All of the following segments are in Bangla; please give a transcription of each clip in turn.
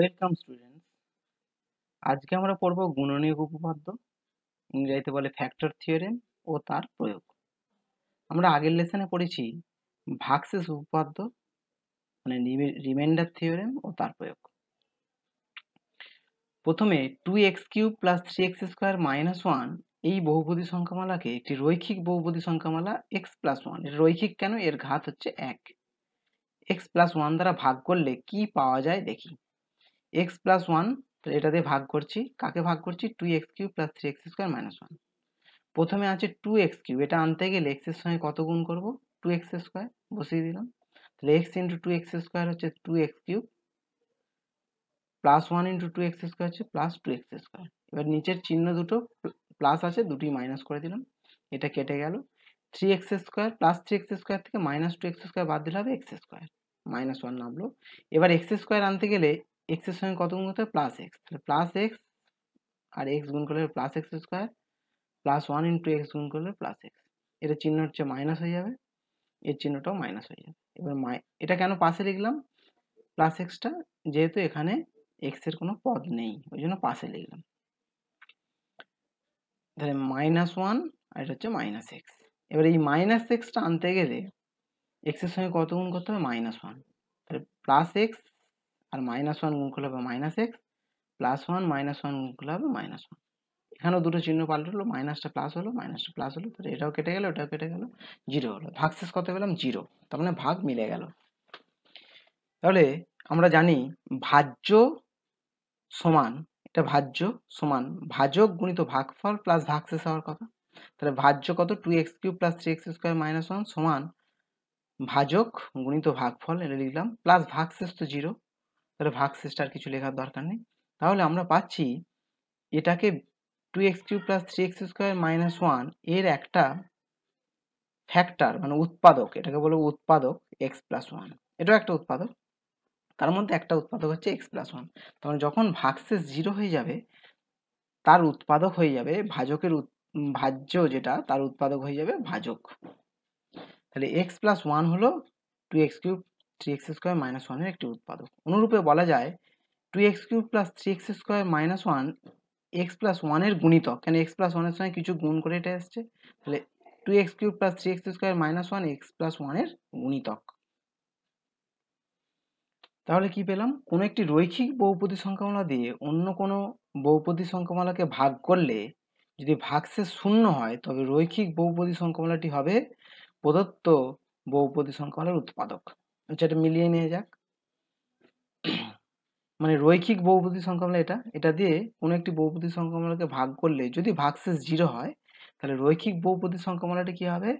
ওয়েলকাম স্টুডেন্টস আজকে আমরা পড়ব গুণনীয়ক উপপাদ্য ইংরেজিতে বলে ফ্যাক্টর থিওরেম ও তার প্রয়োগ আমরা আগের লেসনে পড়েছি ভাক্সেস উপপাদ্য মানে রিমাইন্ডার থিওরেম ও তার প্রয়োগ প্রথমে two x cube plus three x square minus one এই বহুপদী সংখ্যামালাকে একটি রৈখিক বহুপদী সংখ্যামালা এক্স প্লাস ওয়ান রৈখিক কেন এর ঘাত হচ্ছে এক এক্স প্লাস ওয়ান দ্বারা ভাগ করলে কি পাওয়া যায় দেখি এক্স প্লাস ওয়ান তাহলে এটা দিয়ে ভাগ করছি কাকে ভাগ করছি two x cube plus three x square minus one প্রথমে আছে টু এক্স কিউ এটা আনতে গেলে এক্সের সঙ্গে কত গুণ করব টু এক্স স্কোয়ার বসিয়ে দিলাম তাহলে x into two x square হচ্ছে two x cube plus one into two x square হচ্ছে প্লাস টু এক্স স্কোয়ার এবার নিচের চিহ্ন দুটো প্লাস আছে দুটি মাইনাস করে দিলাম এটা কেটে গেল three x square plus three x square থেকে মাইনাস টু এক্স স্কোয়ার বাদ দিলে হবে এক্স স্কোয়ার মাইনাস ওয়ান নামলো এবার এক্স স্কোয়ার আনতে গেলে এক্সের সঙ্গে কত গুণ করতে হবে প্লাস এক্স তাহলে প্লাস এক্স আর এক্স গুণ করলে plus x square plus one into x গুণ করলে প্লাস এক্স এটা চিহ্ন হচ্ছে মাইনাস হয়ে যাবে এর চিহ্নটাও মাইনাস হয়ে যাবে এবার মাই এটা কেন পাশে লিখলাম প্লাস এক্সটা যেহেতু এখানে এক্সের কোনো পদ নেই ওই জন্য পাশে লিখলাম তাহলে মাইনাস ওয়ান আর এটা হচ্ছে মাইনাস এক্স এবার এই মাইনাস এক্সটা আনতে গেলে এক্সের সঙ্গে কত গুণ করতে হবে মাইনাস ওয়ান তাহলে প্লাস এক্স আর মাইনাস ওয়ান গুণ করলে হবে minus x plus one minus one গুণ করলে হবে মাইনাস ওয়ান এখানেও দুটো চিহ্ন হলো মাইনাসটা প্লাস হলো মাইনাসটা প্লাস হলো তাহলে এটাও কেটে গেলো এটাও কেটে গেলো জিরো হলো ভাগ শেষ কত পেলাম জিরো তার মানে ভাগ মিলে গেল তাহলে আমরা জানি ভাজ্য সমান এটা ভাজ্য সমান ভাজক গুণিত ভাগফল প্লাস শেষ হওয়ার কথা তাহলে ভাজ্য কত two x cube plus three x square minus one সমান ভাজক গুণিত ভাগফল এটা লিখলাম প্লাস শেষ তো জিরো তাহলে ভাগ শেষটা আর কিছু লেখার দরকার নেই তাহলে আমরা পাচ্ছি এটাকে two x cube plus three x square minus one এর একটা ফ্যাক্টর মানে উৎপাদক এটাকে বলবো উৎপাদক এক্স প্লাস ওয়ান এটাও একটা উৎপাদক তার মধ্যে একটা উৎপাদক হচ্ছে এক্স প্লাস ওয়ান তখন যখন ভাগশেষ জিরো হয়ে যাবে তার উৎপাদক হয়ে যাবে ভাজকের ভাজ্য যেটা তার উৎপাদক হয়ে যাবে ভাজক তাহলে এক্স প্লাস ওয়ান হলো two x cube three x square minus ওয়ানের একটি উৎপাদক অনুরূপে বলা যায় two x cube plus three x square minus one x plus ওয়ানের গুণিতক কেন এক্স প্লাস ওয়ানের সঙ্গে কিছু গুণ করে এটা এসছে তাহলে two x cube plus three x square minus one x plus ওয়ানের গুণিতক তাহলে কি পেলাম কোনো একটি রৈখিক বহুপতি সংখ্যামালা দিয়ে অন্য কোনো বহুপদী সংখ্যামালাকে ভাগ করলে যদি ভাগশেষ শূন্য হয় তবে রৈখিক বহুপদী সংখ্যামালাটি হবে প্রদত্ত বহুপদী সংখ্যামালার উৎপাদক এটা মিলিয়ে নিয়ে যাক মানে রৈখিক বহুপদী সংখ্যা এটা এটা দিয়ে কোনো একটি বহুপদী সংক্রমণকে ভাগ করলে যদি ভাগশেষ জিরো হয় তাহলে রৈখিক বহুপদী সংক্রমণটা কি হবে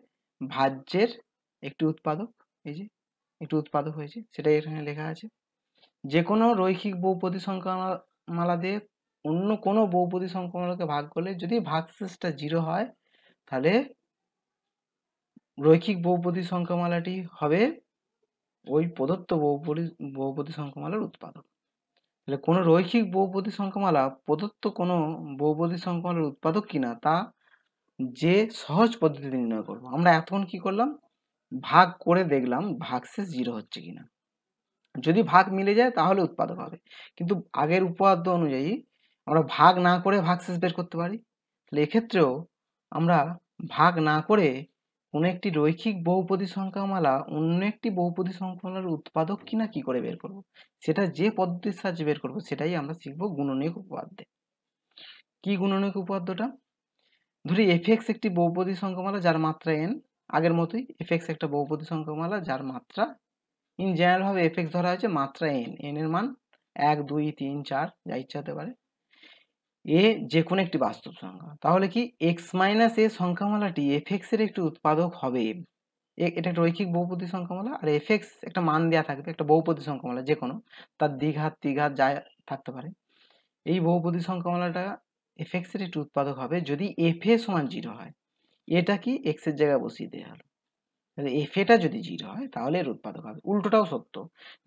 ভাজ্যের একটি উৎপাদক এই যে একটি উৎপাদক হয়েছে সেটাই এখানে লেখা আছে যে কোনো রৈখিক বহুপদী সংক্রমণমালা দিয়ে অন্য কোনো বহুপদী সংক্রমণকে ভাগ করলে যদি ভাগশেষটা জিরো হয় তাহলে রৈখিক বহুপদী মালাটি হবে ওই প্রদত্ত বহুপদী বহুপদী সংখ্যামালার উৎপাদক তাহলে কোনো রৈখিক বহুপদী সংখ্যামালা প্রদত্ত কোনো বহুপদী সংখ্যামালার উৎপাদক কিনা তা যে সহজ পদ্ধতিতে নির্ণয় করব আমরা এতক্ষণ কি করলাম ভাগ করে দেখলাম ভাগশেষ জিরো হচ্ছে কিনা যদি ভাগ মিলে যায় তাহলে উৎপাদক হবে কিন্তু আগের উপাদ্য অনুযায়ী আমরা ভাগ না করে ভাগশেষ বের করতে পারি তাহলে এক্ষেত্রেও আমরা ভাগ না করে কোনো একটি রৈখিক বহুপদী সংখ্যামালা অন্য একটি বহুপদী সংখ্যামালার উৎপাদক কিনা কি করে বের করব সেটা যে পদ্ধতির সাহায্যে বের করব সেটাই আমরা শিখব গুণনীয়ক উপাদ্যে কি গুণনীয়ক উপপাদ্যটা ধরি এফএক্স একটি বহুপদী সংখ্যামালা যার মাত্রা এন আগের মতোই এফএক্স একটা বহুপদী সংখ্যামালা যার মাত্রা ইন জেনারেলভাবে এফ এক্স ধরা হয়েছে মাত্রা এন এন এর মান এক দুই তিন চার যা ইচ্ছা হতে পারে এ যে কোনো একটি বাস্তব সংখ্যা তাহলে কি এক্স মাইনাস এ সংখ্যামালাটি এফ এক্সের একটি উৎপাদক হবে এটা একটা রৈখিক বহুপদী সংখ্যামালা আর এফ একটা মান দেওয়া থাকবে একটা বহুপদী সংখ্যামালা যে কোনো তার দ্বিঘাত তিঘাত যা থাকতে পারে এই বহুপতি সংখ্যামালাটা এফ এক্সের একটি উৎপাদক হবে যদি এফ এ সমান জিরো হয় এটা কি এক্সের জায়গায় বসিয়ে দেওয়া হলো তাহলে এফ এটা যদি জিরো হয় তাহলে এর উৎপাদক হবে উল্টোটাও সত্য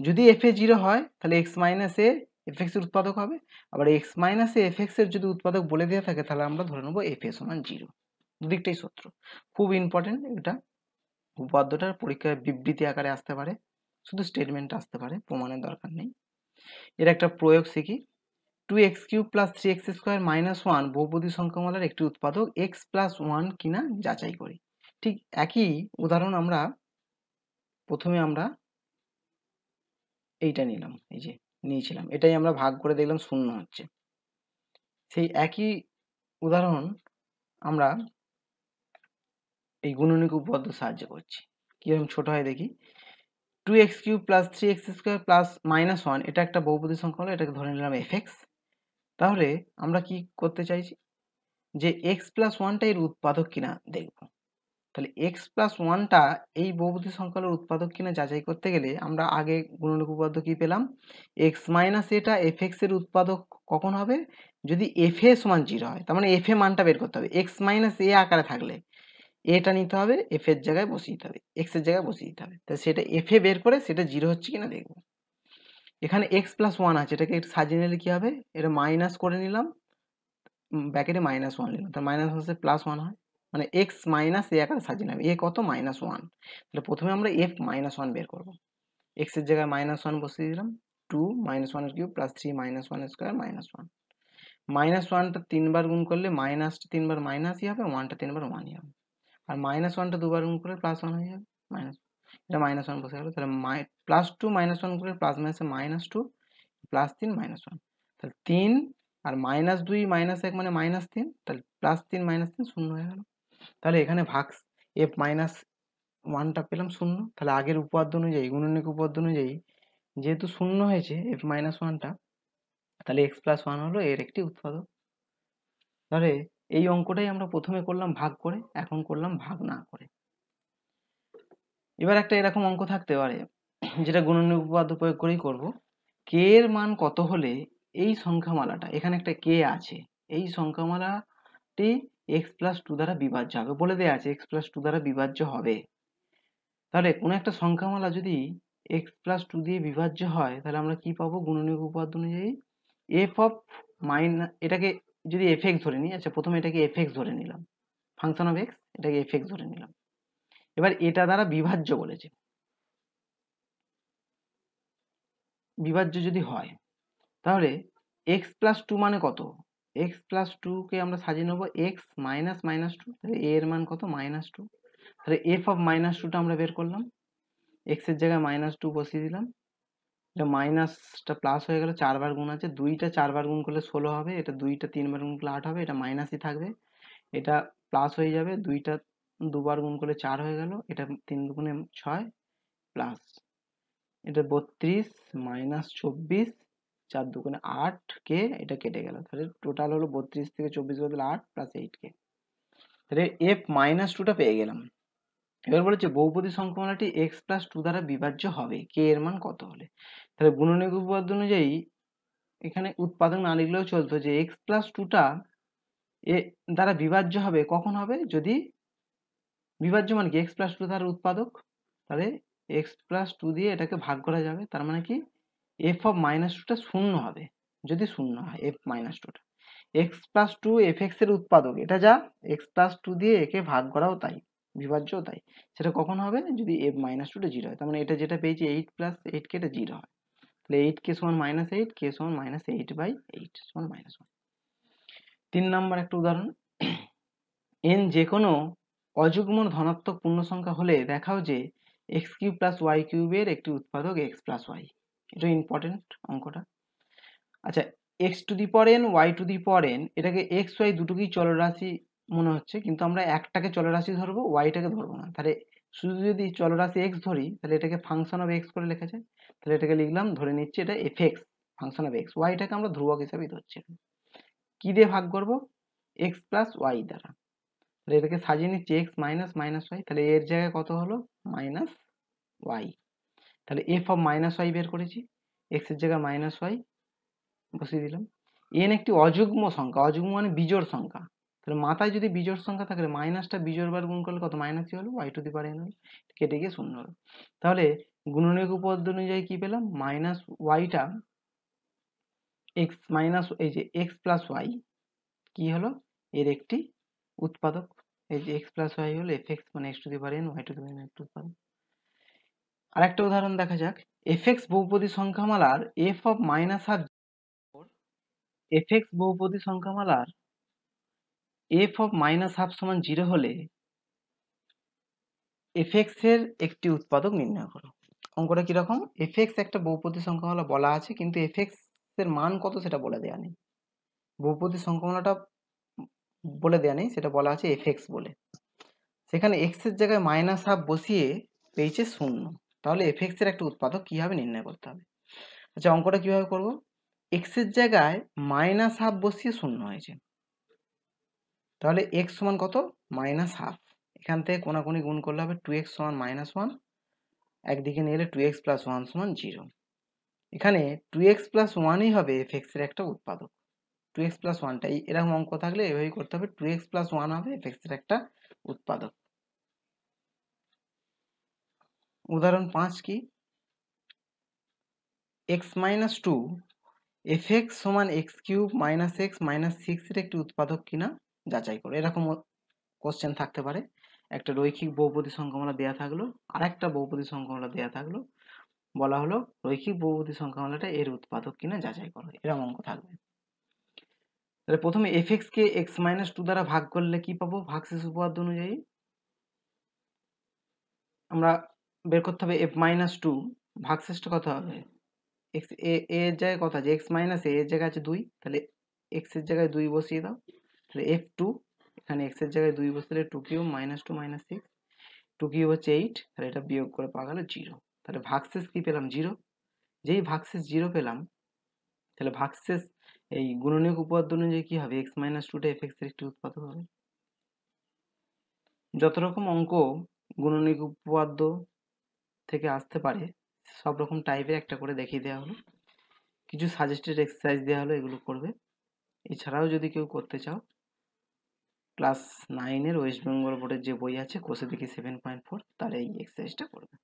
যদি এফ এ জিরো হয় তাহলে এক্স মাইনাস এ এফ এক্সের উৎপাদক হবে আবার এক্স মাইনাসে এফ এক্সের যদি উৎপাদক বলে দেওয়া থাকে তাহলে আমরা ধরে নেবো এফ এ সমান জিরো দুদিকটাই সূত্র খুব ইম্পর্টেন্ট এটা উপাদ্যটার পরীক্ষায় বিবৃতি আকারে আসতে পারে শুধু স্টেটমেন্ট আসতে পারে প্রমাণের দরকার নেই এর একটা প্রয়োগ শিখি two x cube plus three x square minus one বহুপদী সংখ্যামালার একটি উৎপাদক এক্স প্লাস ওয়ান কিনা যাচাই করি ঠিক একই উদাহরণ আমরা প্রথমে আমরা এইটা নিলাম এই যে নিয়েছিলাম এটাই আমরা ভাগ করে দেখলাম শূন্য হচ্ছে সেই একই উদাহরণ আমরা এই গুণনিক উপপাদ্য সাহায্য করছি কীরকম ছোট হয় দেখি two x cube plus three x square plus minus one এটা একটা বহুপদী সংখ্যা হলো এটাকে ধরে নিলাম এফ এক্স তাহলে আমরা কি করতে চাইছি যে এক্স প্লাস ওয়ানটা এর উৎপাদক কিনা দেখব তাহলে এক্স প্লাস ওয়ানটা এই বহুপতি সংখ্যাগুলোর উৎপাদক কিনা যাচাই করতে গেলে আমরা আগে গুণনীয় উপাদ্য কী পেলাম এক্স মাইনাস এটা এফ এক্সের উৎপাদক কখন হবে যদি এফ এ সমান জিরো হয় তার মানে এফ এ মানটা বের করতে হবে এক্স মাইনাস এ আকারে থাকলে এটা নিতে হবে এফ এর জায়গায় বসিয়ে দিতে হবে এক্স এর জায়গায় বসিয়ে দিতে হবে তাহলে সেটা এফ এ বের করে সেটা জিরো হচ্ছে কিনা দেখব এখানে এক্স প্লাস ওয়ান আছে এটাকে সাজিয়ে নিলে কী হবে এটা মাইনাস করে নিলাম ব্যাকেটে মাইনাস ওয়ান নিলাম তাহলে মাইনাস হচ্ছে প্লাস ওয়ান হয় মানে এক্স মাইনাস এ আকারে সাজিয়ে নেবে এ কত মাইনাস ওয়ান তাহলে প্রথমে আমরা এফ মাইনাস ওয়ান বের করবো এক্সের জায়গায় মাইনাস ওয়ান বসিয়ে দিলাম টু মাইনাস ওয়ানের cube plus three minus one square minus one minus ওয়ানটা তিনবার গুণ করলে মাইনাসটা তিনবার মাইনাসই হবে ওয়ানটা তিনবার ওয়ানই হবে আর মাইনাস ওয়ানটা দুবার গুণ করলে প্লাস ওয়ান হয়ে যাবে মাইনাস এটা মাইনাস ওয়ান বসে গেলো তাহলে মাই প্লাস টু মাইনাস ওয়ান করলে plus minus minus two plus তিন মাইনাস ওয়ান তাহলে তিন আর মাইনাস দুই মাইনাস এক মানে মাইনাস তিন তাহলে প্লাস তিন মাইনাস তিন শূন্য হয়ে গেল তাহলে এখানে ভাগস এফ মাইনাস ওয়ানটা পেলাম শূন্য তাহলে আগের উপাদ্য অনুযায়ী গুণনিক উপাদ্য অনুযায়ী যেহেতু শূন্য হয়েছে এফ মাইনাস ওয়ানটা তাহলে এক্স প্লাস ওয়ান হলো এর একটি উৎপাদক তাহলে এই অঙ্কটাই আমরা প্রথমে করলাম ভাগ করে এখন করলাম ভাগ না করে এবার একটা এরকম অঙ্ক থাকতে পারে যেটা গুণনীয় উপাদ্য প্রয়োগ করেই করবো কে এর মান কত হলে এই সংখ্যামালাটা এখানে একটা কে আছে এই সংখ্যামালাটি এক্স প্লাস টু দ্বারা বিভাজ্য হবে বলে দেওয়া আছে এক্স প্লাস টু দ্বারা বিভাজ্য হবে তাহলে কোনো একটা সংখ্যামালা যদি এক্স প্লাস টু দিয়ে বিভাজ্য হয় তাহলে আমরা কি পাবো গুণনীয় উপপাদ্য অনুযায়ী এফ অফ মাইন এটাকে যদি এফ এক্স ধরে নিই আচ্ছা প্রথমে এটাকে এফ এক্স ধরে নিলাম ফাংশন অফ এক্স এটাকে এফ এক্স ধরে নিলাম এবার এটা দ্বারা বিভাজ্য বলেছে বিভাজ্য যদি হয় তাহলে এক্স প্লাস টু মানে কত এক্স প্লাস টুকে আমরা সাজিয়ে নেবো এক্স মাইনাস মাইনাস টু তাহলে এ এর মান কত মাইনাস টু তাহলে এফ অফ মাইনাস টুটা আমরা বের করলাম এক্সের জায়গায় মাইনাস টু বসিয়ে দিলাম এটা মাইনাসটা প্লাস হয়ে গেল চারবার গুণ আছে দুইটা চারবার গুণ করলে ষোলো হবে এটা দুইটা তিনবার গুণ করলে আট হবে এটা মাইনাসই থাকবে এটা প্লাস হয়ে যাবে দুইটা দুবার গুণ করলে চার হয়ে গেল এটা তিন দুগুণে ছয় প্লাস এটা বত্রিশ মাইনাস চব্বিশ চার দুগুণে আট কে এটা কেটে গেল তাহলে টোটাল হলো বত্রিশ থেকে চব্বিশ বদল আট প্লাস এইট কে তাহলে এফ মাইনাস টুটা পেয়ে গেলাম এবার বলেছে বহুপদী সংক্রমণটি এক্স প্লাস টু দ্বারা বিভাজ্য হবে কে এর মান কত হলে তাহলে গুণনীয় উপপাদ্য অনুযায়ী এখানে উৎপাদক না লিখলেও চলতো যে এক্স প্লাস টুটা এ দ্বারা বিভাজ্য হবে কখন হবে যদি বিভাজ্য মানে কি এক্স প্লাস টু দ্বারা উৎপাদক তাহলে এক্স প্লাস টু দিয়ে এটাকে ভাগ করা যাবে তার মানে কি এফ অফ মাইনাস টুটা শূন্য হবে যদি শূন্য হয় এফ মাইনাস টুটা x plus two f x এর উৎপাদক এটা যা এক্স প্লাস টু দিয়ে একে ভাগ করাও তাই বিভাজ্যও তাই সেটা কখন হবে যদি এফ মাইনাস টুটা জিরো হয় তার মানে এটা যেটা পেয়েছি এইট প্লাস এইট কে এটা জিরো হয় তাহলে এইট কে সমান মাইনাস এইট কে সমান মাইনাস এইট বাই এইট সমান মাইনাস ওয়ান তিন নম্বর একটা উদাহরণ এন যে কোনো অযুগ্ম ধনাত্মক পূর্ণ সংখ্যা হলে দেখাও যে এক্স কিউব প্লাস ওয়াই কিউবের একটি উৎপাদক এক্স প্লাস ওয়াই এটা ইম্পর্টেন্ট অঙ্কটা আচ্ছা এক্স টু দি পর এন ওয়াই টু দি পর এন এটাকে এক্স ওয়াই দুটোকেই চলরাশি মনে হচ্ছে কিন্তু আমরা একটাকে চলরাশি ধরবো ওয়াইটাকে ধরবো না তাহলে শুধু যদি চলরাশি এক্স ধরি তাহলে এটাকে ফাংশন অফ এক্স করে লেখা যায় তাহলে এটাকে লিখলাম ধরে নিচ্ছি এটা f x function of x ওয়াইটাকে আমরা ধ্রুবক হিসাবেই ধরছি কি দিয়ে ভাগ করব এক্স প্লাস ওয়াই দ্বারা তাহলে এটাকে সাজিয়ে নিচ্ছি এক্স মাইনাস মাইনাস ওয়াই তাহলে এর জায়গায় কত হলো মাইনাস ওয়াই তাহলে এফ অফ মাইনাস ওয়াই বের করেছি এক্সের জায়গায় মাইনাস ওয়াই বসিয়ে দিলাম এন একটি অযুগ্ম সংখ্যা অযুগ্ম মানে বিজোড় সংখ্যা তাহলে মাথায় যদি বিজোড় সংখ্যা থাকে মাইনাসটা বিজোড় বার গুণ করলে কত মাইনাস কি হলো y to the power n হলো কেটে গিয়ে শূন্য হলো তাহলে গুণনীয়ক উপপাদ্য অনুযায়ী কি পেলাম মাইনাস ওয়াইটা এক্স মাইনাস এই যে এক্স প্লাস ওয়াই কী হলো এর একটি উৎপাদক এই যে এক্স প্লাস ওয়াই হলো এফ এক্স মানে x to the power n y to the power n একটি উৎপাদক আরেকটা উদাহরণ দেখা যাক এফ এক্স বহুপদী সংখ্যামালার এফ অফ মাইনাস আর এফ এক্স বহুপদী সংখ্যামালার এফ অফ মাইনাস হাফ সমান জিরো হলে এফ এক্স এর একটি উৎপাদক নির্ণয় করো অঙ্কটা কীরকম এফ এক্স একটা বহুপদী সংখ্যামালা বলা আছে কিন্তু এফ এক্স এর মান কত সেটা বলে দেওয়া নেই বহুপদী সংখ্যামালাটা বলে দেওয়া নেই সেটা বলা আছে এফ এক্স বলে সেখানে এক্সের জায়গায় মাইনাস হাফ বসিয়ে পেয়েছে শূন্য তাহলে এফ এক্সের একটা উৎপাদক কীভাবে নির্ণয় করতে হবে আচ্ছা অঙ্কটা কীভাবে করব এক্সের জায়গায় মাইনাস হাফ বসিয়ে শূন্য হয়েছে তাহলে এক্স সমান কত মাইনাস হাফ এখান থেকে কোনাকুনি গুণ করলে হবে টু এক্স সমান মাইনাস ওয়ান একদিকে নিলে টু এক্স প্লাস ওয়ান সমান জিরো এখানে টু এক্স প্লাস ওয়ানই হবে এফ এক্সের একটা উৎপাদক টু এক্স প্লাস ওয়ানটা এরকম অঙ্ক থাকলে এভাবেই করতে হবে টু এক্স প্লাস ওয়ান হবে এফ এক্সের একটা উৎপাদক উদাহরণ পাঁচ কি x minus two f x সমান x cube minus x minus সিক্সের একটি উৎপাদক কিনা যাচাই করো এরকম কোশ্চেন থাকতে পারে একটা রৈখিক বহুপদী সংখ্যামালা দেওয়া থাকলো আর একটা বহুপদী সংখ্যামালা দেওয়া থাকলো বলা হলো রৈখিক বহুপদী সংখ্যামালাটা এর উৎপাদক কিনা যাচাই করো এরম অঙ্ক থাকবে তাহলে প্রথমে এফ এক্সকে এক্স মাইনাস টু দ্বারা ভাগ করলে কি পাবো ভাগশেষ উপপাদ্য অনুযায়ী আমরা বের করতে হবে এফ মাইনাস টু ভাগশেষটা কত হবে এক্স এ এর জায়গায় কত আছে এক্স মাইনাস এ এর জায়গায় আছে দুই তাহলে এক্সের জায়গায় দুই বসিয়ে দাও তাহলে এফ টু এখানে এক্সের জায়গায় দুই বসলে two cube minus two minus six two cube হচ্ছে এইট তাহলে এটা বিয়োগ করে পাওয়া গেলো জিরো তাহলে ভাগশেষ কী পেলাম জিরো যেই ভাগশেষ জিরো পেলাম তাহলে ভাগশেষ এই গুণনীয়ক উপপাদ্য অনুযায়ী কী হবে এক্স মাইনাস টুটা এফ এক্সের একটি উৎপাদক হবে যত রকম অঙ্ক গুণনীয়ক উপপাদ্য থেকে আসতে পারে সব রকম টাইপের একটা করে দেখিয়ে দেওয়া হলো কিছু সাজেস্টেড এক্সারসাইজ দেওয়া হলো এগুলো করবে এছাড়াও যদি কেউ করতে চাও ক্লাস নাইনের ওয়েস্ট বেঙ্গল বোর্ডের যে বই আছে কোষে দেখি সেভেন পয়েন্ট ফোর তার এই এক্সারসাইজটা করবে